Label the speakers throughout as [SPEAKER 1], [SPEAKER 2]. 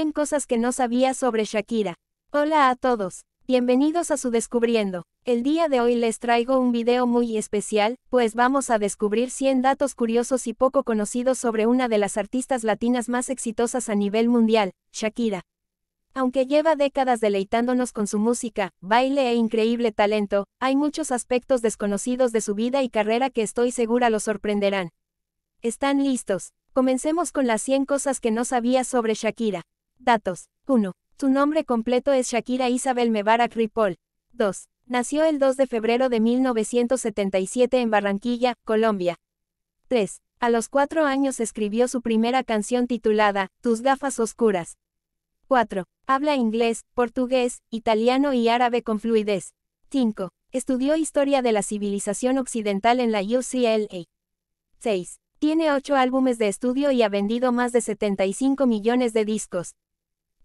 [SPEAKER 1] 100 cosas que no sabía sobre Shakira. Hola a todos, bienvenidos a su Descubriendo. El día de hoy les traigo un video muy especial, pues vamos a descubrir 100 datos curiosos y poco conocidos sobre una de las artistas latinas más exitosas a nivel mundial, Shakira. Aunque lleva décadas deleitándonos con su música, baile e increíble talento, hay muchos aspectos desconocidos de su vida y carrera que estoy segura los sorprenderán. ¿Están listos? Comencemos con las 100 cosas que no sabía sobre Shakira. Datos. 1. Su nombre completo es Shakira Isabel Mebarak Ripoll. 2. Nació el 2 de febrero de 1977 en Barranquilla, Colombia. 3. A los 4 años escribió su primera canción titulada, Tus gafas oscuras. 4. Habla inglés, portugués, italiano y árabe con fluidez. 5. Estudió historia de la civilización occidental en la UCLA. 6. Tiene 8 álbumes de estudio y ha vendido más de 75 millones de discos.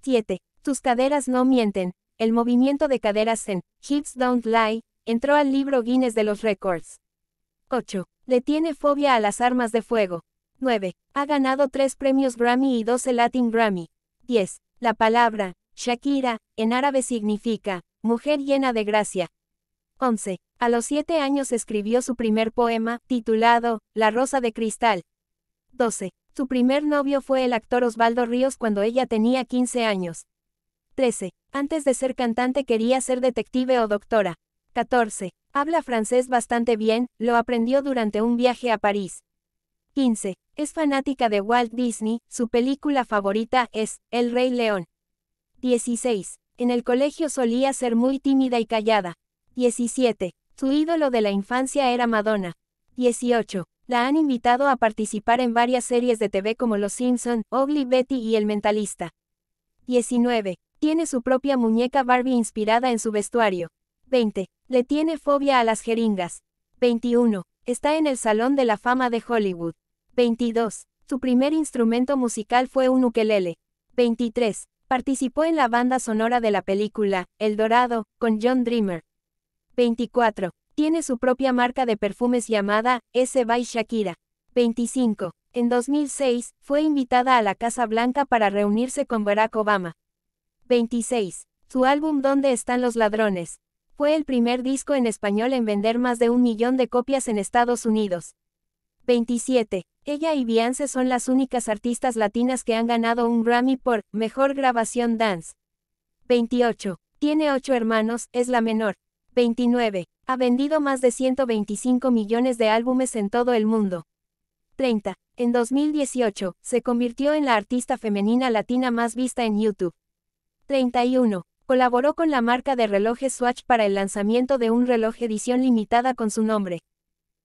[SPEAKER 1] 7. Tus caderas no mienten. El movimiento de caderas en Hips Don't Lie entró al libro Guinness de los Records. 8. Le tiene fobia a las armas de fuego. 9. Ha ganado 3 premios Grammy y 12 Latin Grammy. 10. La palabra, Shakira, en árabe significa, mujer llena de gracia. 11. A los 7 años escribió su primer poema, titulado, La Rosa de Cristal. 12. Su primer novio fue el actor Osvaldo Ríos cuando ella tenía 15 años. 13. Antes de ser cantante quería ser detective o doctora. 14. Habla francés bastante bien, lo aprendió durante un viaje a París. 15. Es fanática de Walt Disney, su película favorita es El Rey León. 16. En el colegio solía ser muy tímida y callada. 17. Su ídolo de la infancia era Madonna. 18. La han invitado a participar en varias series de TV como Los Simpson, Ugly Betty y El Mentalista. 19. Tiene su propia muñeca Barbie inspirada en su vestuario. 20. Le tiene fobia a las jeringas. 21. Está en el Salón de la Fama de Hollywood. 22. Su primer instrumento musical fue un ukelele. 23. Participó en la banda sonora de la película El Dorado, con John Dreamer. 24. Tiene su propia marca de perfumes llamada S by Shakira. 25. En 2006, fue invitada a la Casa Blanca para reunirse con Barack Obama. 26. Su álbum ¿Dónde están los ladrones? Fue el primer disco en español en vender más de un millón de copias en Estados Unidos. 27. Ella y Beyoncé son las únicas artistas latinas que han ganado un Grammy por Mejor Grabación Dance. 28. Tiene ocho hermanos, es la menor. 29. Ha vendido más de 125 millones de álbumes en todo el mundo. 30. En 2018, se convirtió en la artista femenina latina más vista en YouTube. 31. Colaboró con la marca de relojes Swatch para el lanzamiento de un reloj edición limitada con su nombre.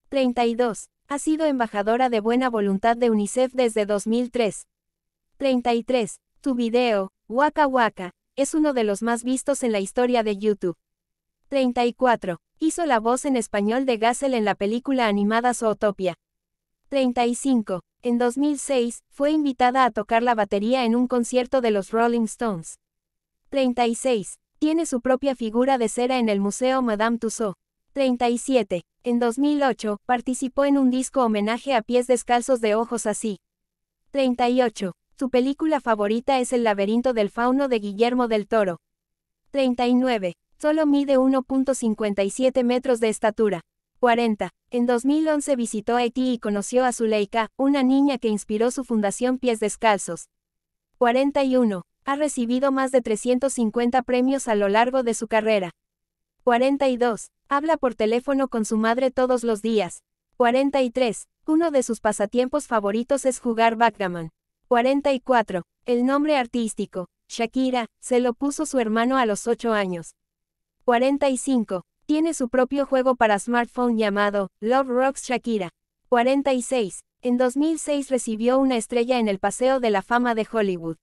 [SPEAKER 1] 32. Ha sido embajadora de buena voluntad de UNICEF desde 2003. 33. Tu video, Waka Waka, es uno de los más vistos en la historia de YouTube. 34. Hizo la voz en español de Gassel en la película animada Zootopia. 35. En 2006, fue invitada a tocar la batería en un concierto de los Rolling Stones. 36. Tiene su propia figura de cera en el Museo Madame Tussauds. 37. En 2008, participó en un disco homenaje a pies descalzos de ojos así. 38. Su película favorita es El laberinto del fauno de Guillermo del Toro. 39. Solo mide 1.57 metros de estatura. 40. En 2011 visitó Haití y conoció a Zuleika, una niña que inspiró su fundación Pies Descalzos. 41. Ha recibido más de 350 premios a lo largo de su carrera. 42. Habla por teléfono con su madre todos los días. 43. Uno de sus pasatiempos favoritos es jugar backgammon. 44. El nombre artístico, Shakira, se lo puso su hermano a los 8 años. 45. Tiene su propio juego para smartphone llamado Love Rocks Shakira. 46. En 2006 recibió una estrella en el Paseo de la Fama de Hollywood.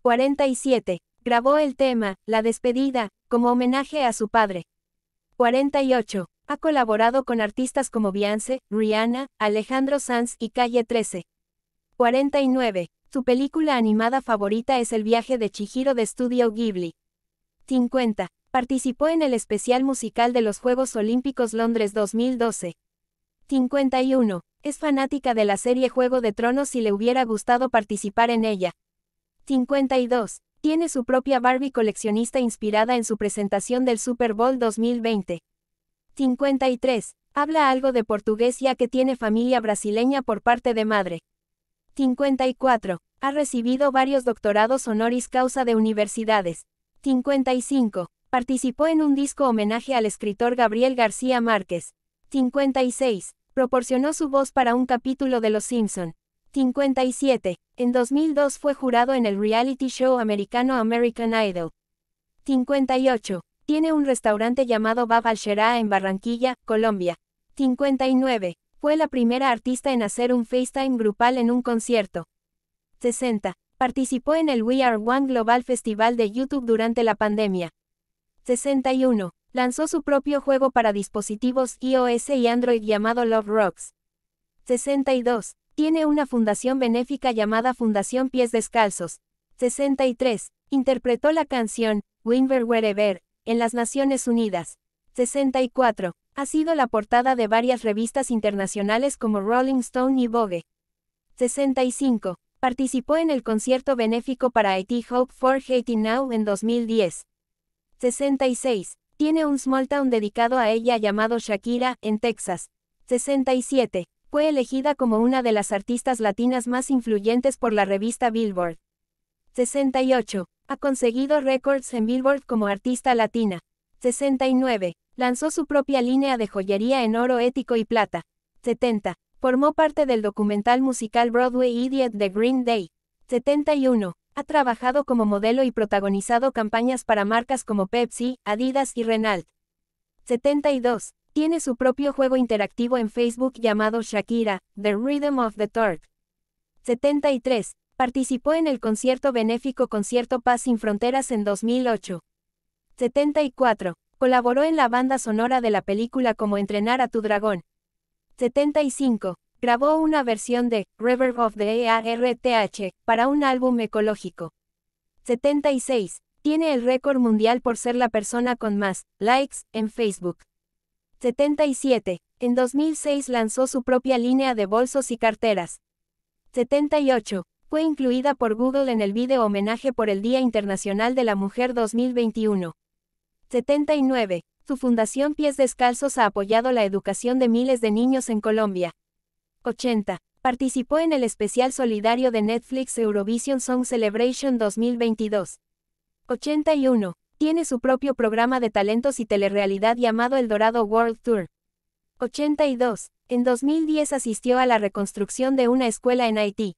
[SPEAKER 1] 47. Grabó el tema, La despedida, como homenaje a su padre. 48. Ha colaborado con artistas como Beyoncé, Rihanna, Alejandro Sanz y Calle 13. 49. Su película animada favorita es El viaje de Chihiro de Studio Ghibli. 50. Participó en el especial musical de los Juegos Olímpicos Londres 2012. 51. Es fanática de la serie Juego de Tronos y le hubiera gustado participar en ella. 52. Tiene su propia Barbie coleccionista inspirada en su presentación del Super Bowl 2020. 53. Habla algo de portugués ya que tiene familia brasileña por parte de madre. 54. Ha recibido varios doctorados honoris causa de universidades. 55. Participó en un disco homenaje al escritor Gabriel García Márquez. 56. Proporcionó su voz para un capítulo de Los Simpson. 57. En 2002 fue jurado en el reality show americano American Idol. 58. Tiene un restaurante llamado Bab al en Barranquilla, Colombia. 59. Fue la primera artista en hacer un FaceTime grupal en un concierto. 60. Participó en el We Are One Global Festival de YouTube durante la pandemia. 61. Lanzó su propio juego para dispositivos iOS y Android llamado Love Rocks. 62. Tiene una fundación benéfica llamada Fundación Pies Descalzos. 63. Interpretó la canción Winver Wherever en las Naciones Unidas. 64. Ha sido la portada de varias revistas internacionales como Rolling Stone y Vogue. 65. Participó en el concierto benéfico para IT Hope for Haiti Now en 2010. 66. Tiene un small town dedicado a ella llamado Shakira, en Texas. 67. Fue elegida como una de las artistas latinas más influyentes por la revista Billboard. 68. Ha conseguido récords en Billboard como artista latina. 69. Lanzó su propia línea de joyería en oro ético y plata. 70. Formó parte del documental musical Broadway Idiot de Green Day. 71. Ha trabajado como modelo y protagonizado campañas para marcas como Pepsi, Adidas y Renault. 72. Tiene su propio juego interactivo en Facebook llamado Shakira, The Rhythm of the Turk. 73. Participó en el concierto benéfico Concierto Paz sin Fronteras en 2008. 74. Colaboró en la banda sonora de la película Como entrenar a tu dragón. 75 grabó una versión de River of the ARTH para un álbum ecológico. 76. Tiene el récord mundial por ser la persona con más likes en Facebook. 77. En 2006 lanzó su propia línea de bolsos y carteras. 78. Fue incluida por Google en el video homenaje por el Día Internacional de la Mujer 2021. 79. Su fundación Pies Descalzos ha apoyado la educación de miles de niños en Colombia, 80. Participó en el especial solidario de Netflix Eurovision Song Celebration 2022. 81. Tiene su propio programa de talentos y telerrealidad llamado El Dorado World Tour. 82. En 2010 asistió a la reconstrucción de una escuela en Haití.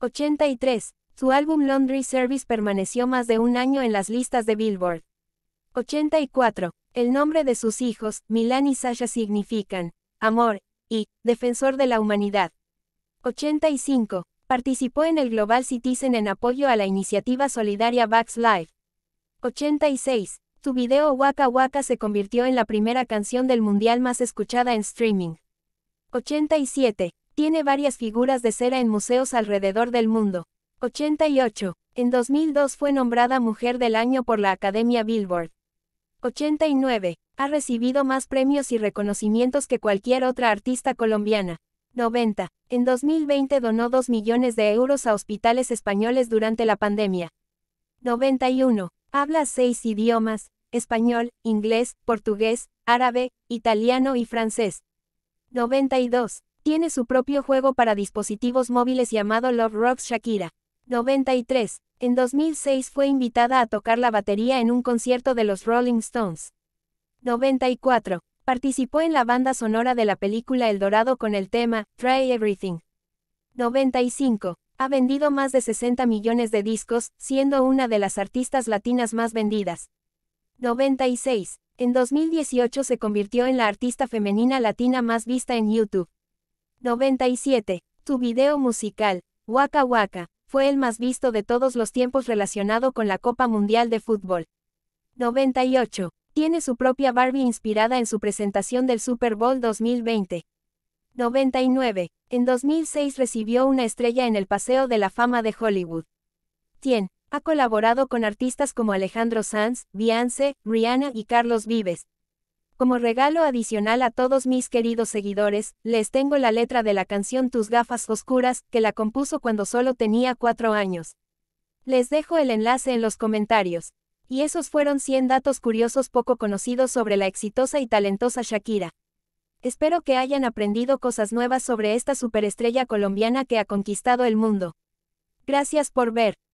[SPEAKER 1] 83. Su álbum Laundry Service permaneció más de un año en las listas de Billboard. 84. El nombre de sus hijos, Milan y Sasha, significan amor y Defensor de la Humanidad. 85. Participó en el Global Citizen en apoyo a la iniciativa solidaria Vax Live. 86. Su video Waka Waka se convirtió en la primera canción del mundial más escuchada en streaming. 87. Tiene varias figuras de cera en museos alrededor del mundo. 88. En 2002 fue nombrada Mujer del Año por la Academia Billboard. 89. Ha recibido más premios y reconocimientos que cualquier otra artista colombiana. 90. En 2020 donó 2 millones de euros a hospitales españoles durante la pandemia. 91. Habla seis idiomas, español, inglés, portugués, árabe, italiano y francés. 92. Tiene su propio juego para dispositivos móviles llamado Love Rocks Shakira. 93. En 2006 fue invitada a tocar la batería en un concierto de los Rolling Stones. 94. Participó en la banda sonora de la película El Dorado con el tema Try Everything. 95. Ha vendido más de 60 millones de discos, siendo una de las artistas latinas más vendidas. 96. En 2018 se convirtió en la artista femenina latina más vista en YouTube. 97. Tu video musical, Waka Waka, fue el más visto de todos los tiempos relacionado con la Copa Mundial de Fútbol. 98 tiene su propia Barbie inspirada en su presentación del Super Bowl 2020. 99. En 2006 recibió una estrella en el Paseo de la Fama de Hollywood. 100. Ha colaborado con artistas como Alejandro Sanz, Beyoncé, Rihanna y Carlos Vives. Como regalo adicional a todos mis queridos seguidores, les tengo la letra de la canción Tus gafas oscuras, que la compuso cuando solo tenía 4 años. Les dejo el enlace en los comentarios. Y esos fueron 100 datos curiosos poco conocidos sobre la exitosa y talentosa Shakira. Espero que hayan aprendido cosas nuevas sobre esta superestrella colombiana que ha conquistado el mundo. Gracias por ver.